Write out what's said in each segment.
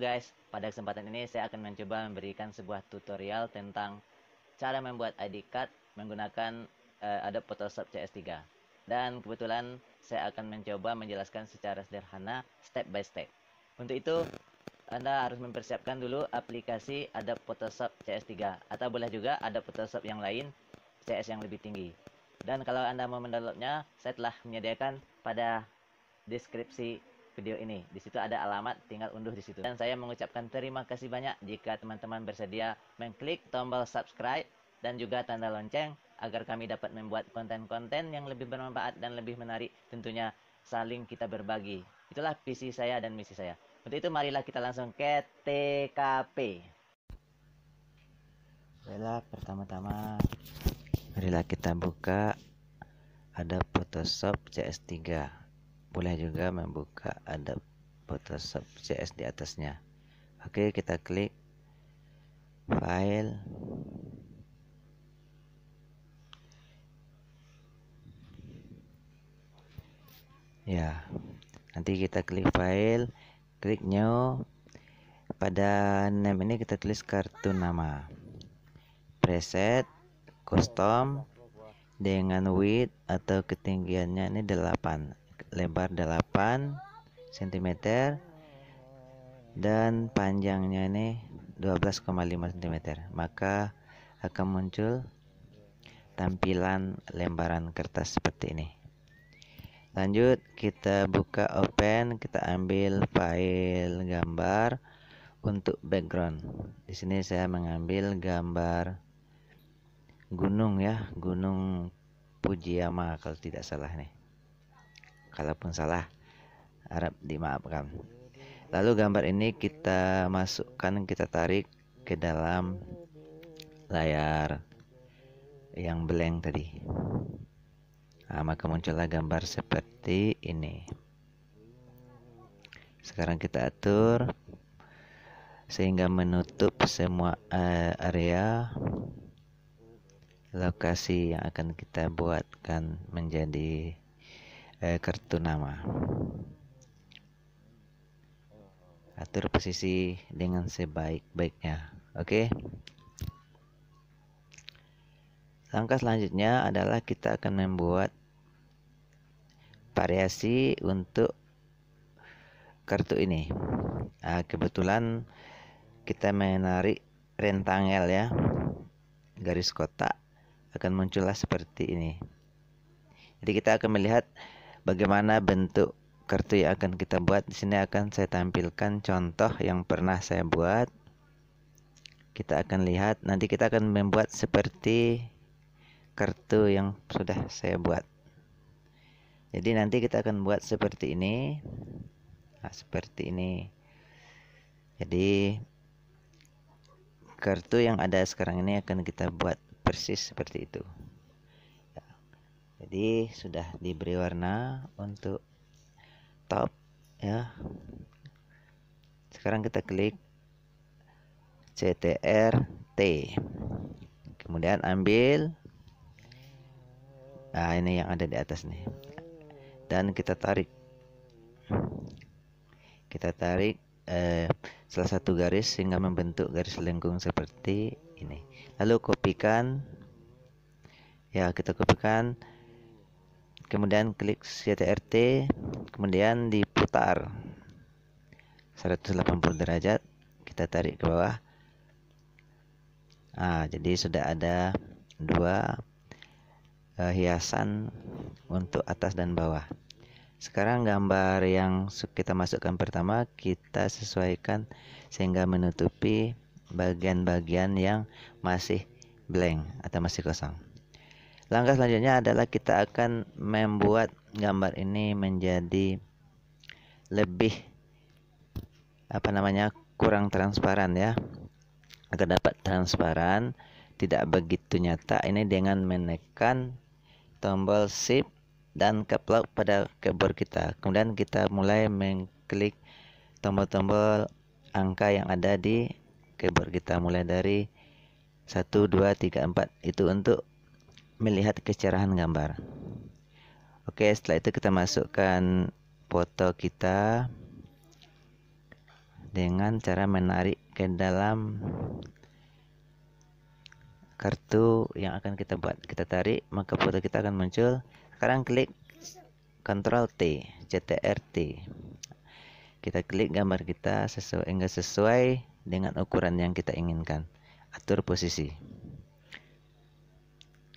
guys, pada kesempatan ini saya akan mencoba memberikan sebuah tutorial tentang cara membuat ID card menggunakan uh, Adobe Photoshop CS3. Dan kebetulan saya akan mencoba menjelaskan secara sederhana step by step. Untuk itu, Anda harus mempersiapkan dulu aplikasi Adobe Photoshop CS3 atau boleh juga Adobe Photoshop yang lain CS yang lebih tinggi. Dan kalau Anda mau mendownloadnya, saya telah menyediakan pada deskripsi video ini. Di situ ada alamat, tinggal unduh di situ. Dan saya mengucapkan terima kasih banyak jika teman-teman bersedia mengklik tombol subscribe dan juga tanda lonceng agar kami dapat membuat konten-konten yang lebih bermanfaat dan lebih menarik tentunya saling kita berbagi. Itulah visi saya dan misi saya. Untuk itu marilah kita langsung ke TKP. Baiklah, pertama-tama marilah kita buka ada Photoshop CS3 boleh juga membuka ada Photoshop CS di atasnya oke kita klik file ya nanti kita klik file klik new pada name ini kita tulis kartu nama preset custom dengan width atau ketinggiannya ini 8 lebar 8 cm dan panjangnya ini 12,5 cm maka akan muncul tampilan lembaran kertas seperti ini lanjut kita buka open kita ambil file gambar untuk background di sini saya mengambil gambar gunung ya gunung Pujiyama kalau tidak salah nih kalaupun salah harap dimaafkan lalu gambar ini kita masukkan kita tarik ke dalam layar yang blank tadi nah, maka muncullah gambar seperti ini sekarang kita atur sehingga menutup semua eh, area lokasi yang akan kita buatkan menjadi eh, kartu nama atur posisi dengan sebaik-baiknya oke okay? langkah selanjutnya adalah kita akan membuat variasi untuk kartu ini nah, kebetulan kita menarik rentangel ya garis kotak akan muncullah seperti ini jadi kita akan melihat Bagaimana bentuk kartu yang akan kita buat? Di sini akan saya tampilkan contoh yang pernah saya buat. Kita akan lihat nanti kita akan membuat seperti kartu yang sudah saya buat. Jadi nanti kita akan buat seperti ini. Nah, seperti ini. Jadi kartu yang ada sekarang ini akan kita buat persis seperti itu jadi sudah diberi warna untuk top ya sekarang kita klik CTR T. kemudian ambil nah ini yang ada di atas nih dan kita tarik kita tarik eh, salah satu garis sehingga membentuk garis lengkung seperti ini lalu kopikan ya kita kopikan kemudian klik CTRT kemudian diputar 180 derajat kita tarik ke bawah nah, jadi sudah ada dua uh, hiasan untuk atas dan bawah sekarang gambar yang kita masukkan pertama kita sesuaikan sehingga menutupi bagian-bagian yang masih blank atau masih kosong Langkah selanjutnya adalah kita akan membuat gambar ini menjadi lebih apa namanya kurang transparan ya agar dapat transparan tidak begitu nyata ini dengan menekan tombol shift dan keplok pada keyboard kita kemudian kita mulai mengklik tombol-tombol angka yang ada di keyboard kita mulai dari 1 2 3 4 itu untuk melihat kecerahan gambar. Oke, setelah itu kita masukkan foto kita dengan cara menarik ke dalam kartu yang akan kita buat. Kita tarik, maka foto kita akan muncul. Sekarang klik Ctrl T, CTRT. Kita klik gambar kita sesuai enggak sesuai dengan ukuran yang kita inginkan. Atur posisi.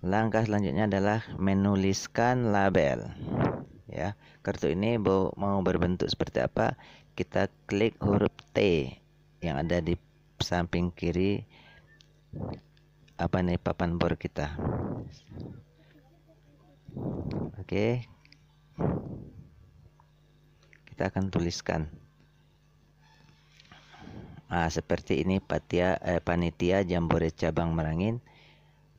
Langkah selanjutnya adalah menuliskan label. Ya, kartu ini mau berbentuk seperti apa? Kita klik huruf T yang ada di samping kiri apa nih papan bor kita. Oke. Kita akan tuliskan. Nah, seperti ini patia, eh, panitia jambore cabang Merangin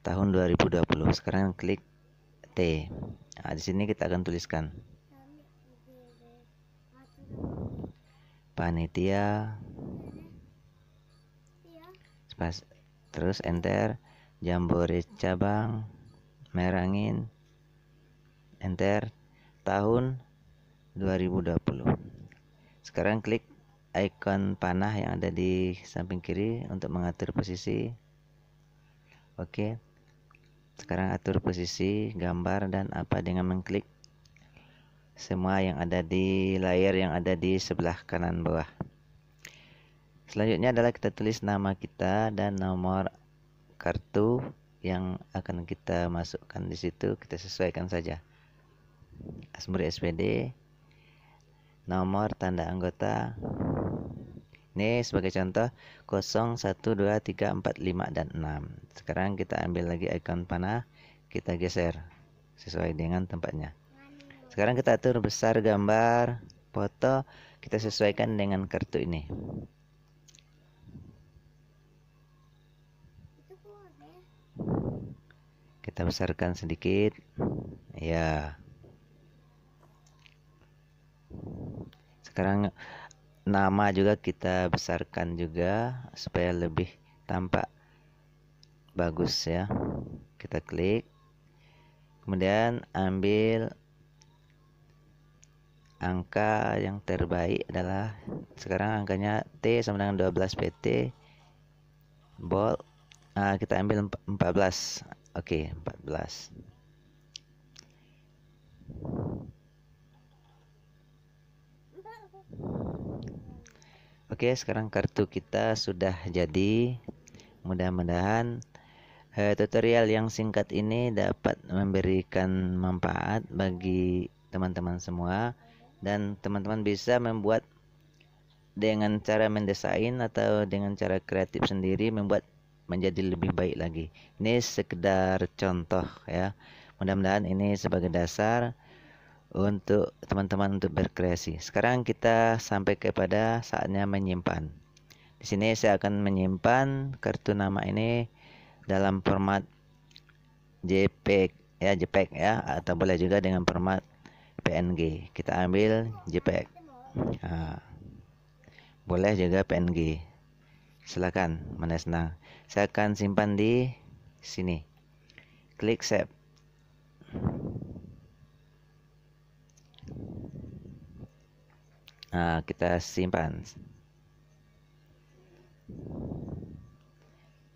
tahun 2020. Sekarang klik T. Nah, di sini kita akan tuliskan panitia spas terus enter jambore cabang merangin enter tahun 2020 sekarang klik icon panah yang ada di samping kiri untuk mengatur posisi oke okay. Sekarang atur posisi, gambar, dan apa dengan mengklik semua yang ada di layar yang ada di sebelah kanan bawah. Selanjutnya adalah kita tulis nama kita dan nomor kartu yang akan kita masukkan di situ kita sesuaikan saja. Asmuri SPD, nomor tanda anggota, ini sebagai contoh 0, 1, 2, 3, 4, 5, dan 6 Sekarang kita ambil lagi ikon panah Kita geser sesuai dengan tempatnya Sekarang kita atur besar gambar foto Kita sesuaikan dengan kartu ini Kita besarkan sedikit Ya Sekarang nama juga kita besarkan juga supaya lebih tampak bagus ya kita klik kemudian ambil angka yang terbaik adalah sekarang angkanya T sama dengan 12 PT Bol, nah, kita ambil 14 oke okay, 14 Oke, sekarang kartu kita sudah jadi. Mudah-mudahan eh, tutorial yang singkat ini dapat memberikan manfaat bagi teman-teman semua dan teman-teman bisa membuat dengan cara mendesain atau dengan cara kreatif sendiri membuat menjadi lebih baik lagi. Ini sekedar contoh ya. Mudah-mudahan ini sebagai dasar untuk teman-teman untuk berkreasi. Sekarang kita sampai kepada saatnya menyimpan. Di sini saya akan menyimpan kartu nama ini dalam format JPEG ya JPEG ya atau boleh juga dengan format PNG. Kita ambil JPEG. Nah, boleh juga PNG. Silakan, mana senang. Saya akan simpan di sini. Klik save. Nah, kita simpan.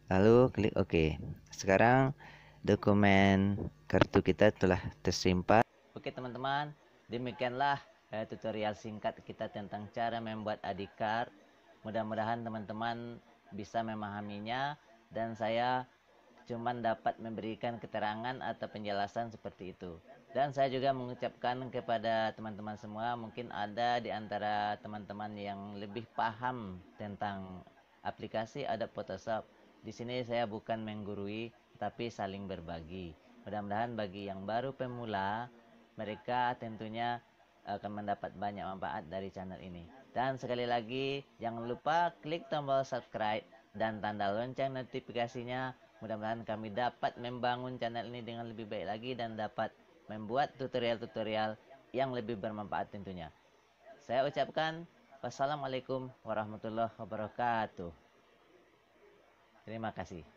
Lalu klik OK. Sekarang dokumen kartu kita telah tersimpan. Oke teman-teman, demikianlah eh, tutorial singkat kita tentang cara membuat adikar. Mudah-mudahan teman-teman bisa memahaminya dan saya cuman dapat memberikan keterangan atau penjelasan seperti itu. Dan saya juga mengucapkan kepada teman-teman semua, mungkin ada di antara teman-teman yang lebih paham tentang aplikasi Adobe Photoshop. Di sini saya bukan menggurui, tapi saling berbagi. Mudah-mudahan bagi yang baru pemula, mereka tentunya akan mendapat banyak manfaat dari channel ini. Dan sekali lagi, jangan lupa klik tombol subscribe dan tanda lonceng notifikasinya. Mudah-mudahan kami dapat membangun channel ini dengan lebih baik lagi dan dapat membuat tutorial-tutorial yang lebih bermanfaat tentunya. Saya ucapkan wassalamualaikum warahmatullahi wabarakatuh. Terima kasih.